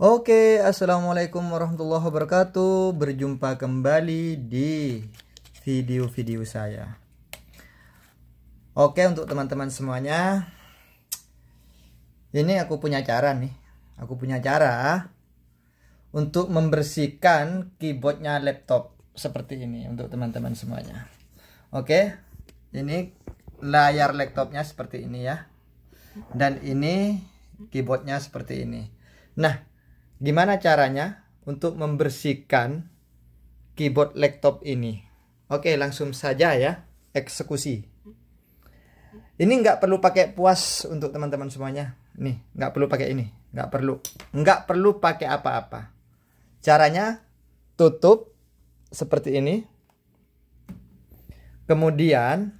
Oke, assalamualaikum warahmatullahi wabarakatuh. Berjumpa kembali di video-video saya. Oke, untuk teman-teman semuanya, ini aku punya cara nih. Aku punya cara untuk membersihkan keyboardnya laptop seperti ini untuk teman-teman semuanya. Oke, ini layar laptopnya seperti ini ya, dan ini keyboardnya seperti ini. Nah, gimana caranya untuk membersihkan keyboard laptop ini. Oke, langsung saja ya, eksekusi. Ini nggak perlu pakai puas untuk teman-teman semuanya. Nih, nggak perlu pakai ini, nggak perlu, nggak perlu pakai apa-apa. Caranya tutup seperti ini. Kemudian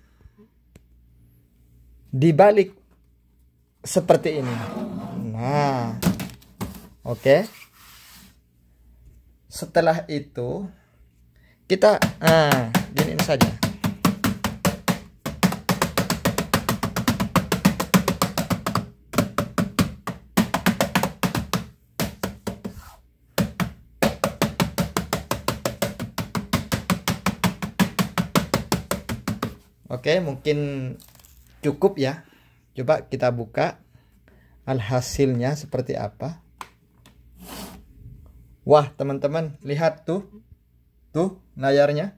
dibalik seperti ini. Nah, Oke. Setelah itu kita nah, gini saja. Oke, mungkin cukup ya. Coba kita buka alhasilnya seperti apa. Wah, teman-teman, lihat tuh. Tuh layarnya.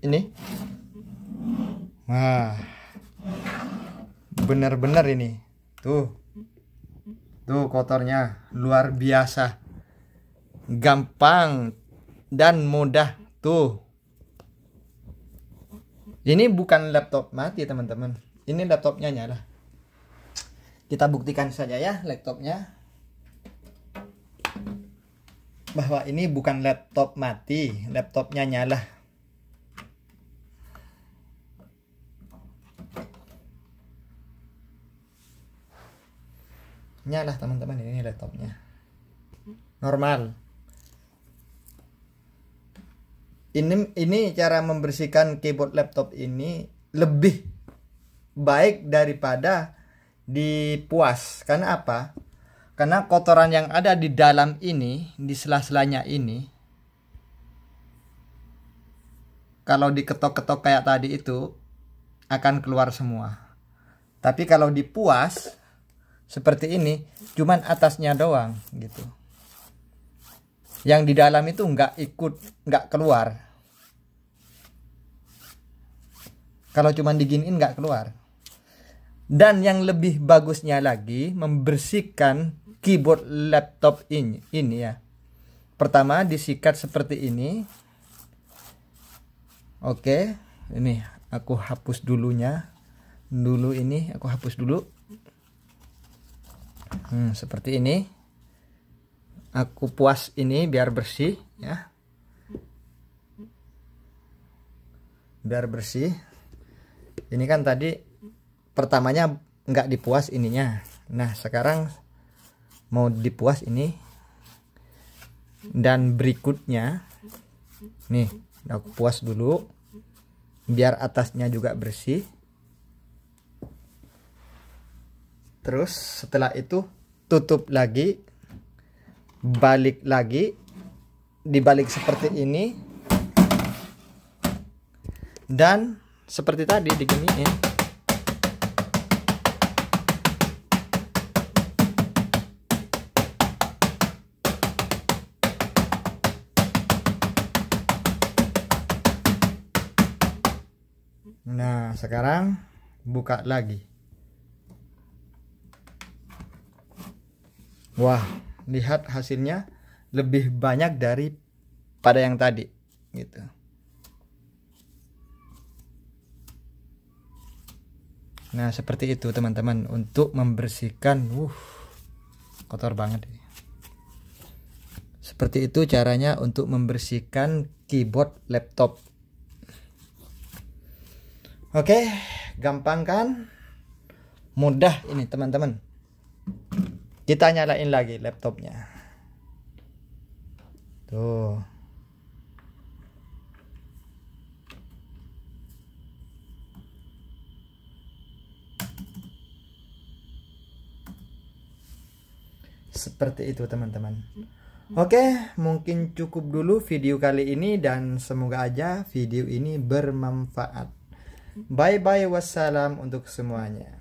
Ini. Wah. bener-bener ini. Tuh. Tuh kotornya luar biasa. Gampang dan mudah tuh. Ini bukan laptop mati, teman-teman. Ini laptopnya nyala. Kita buktikan saja ya laptopnya bahwa ini bukan laptop mati, laptopnya nyala. Nyala teman-teman ini laptopnya. Normal. Ini ini cara membersihkan keyboard laptop ini lebih baik daripada dipuas. Karena apa? Karena kotoran yang ada di dalam ini, di sela-selanya ini, kalau diketok-ketok kayak tadi itu, akan keluar semua. Tapi kalau dipuas, seperti ini, cuman atasnya doang gitu. Yang di dalam itu nggak ikut, nggak keluar. Kalau cuman diginiin nggak keluar. Dan yang lebih bagusnya lagi membersihkan keyboard laptop ini, ini ya. Pertama disikat seperti ini. Oke, ini aku hapus dulunya. Dulu ini aku hapus dulu. Hmm, seperti ini. Aku puas ini biar bersih ya. Biar bersih. Ini kan tadi pertamanya nggak dipuas ininya nah sekarang mau dipuas ini dan berikutnya nih nah, aku puas dulu biar atasnya juga bersih terus setelah itu tutup lagi balik lagi dibalik seperti ini dan seperti tadi diginiin Nah, sekarang buka lagi. Wah, lihat hasilnya lebih banyak dari pada yang tadi gitu. Nah, seperti itu teman-teman untuk membersihkan uh kotor banget ini. Seperti itu caranya untuk membersihkan keyboard laptop Oke, gampang kan? Mudah ini teman-teman. Kita nyalain lagi laptopnya. Tuh. seperti itu teman-teman Oke mungkin cukup dulu video kali ini dan semoga aja video ini bermanfaat Bye bye wassalam untuk semuanya.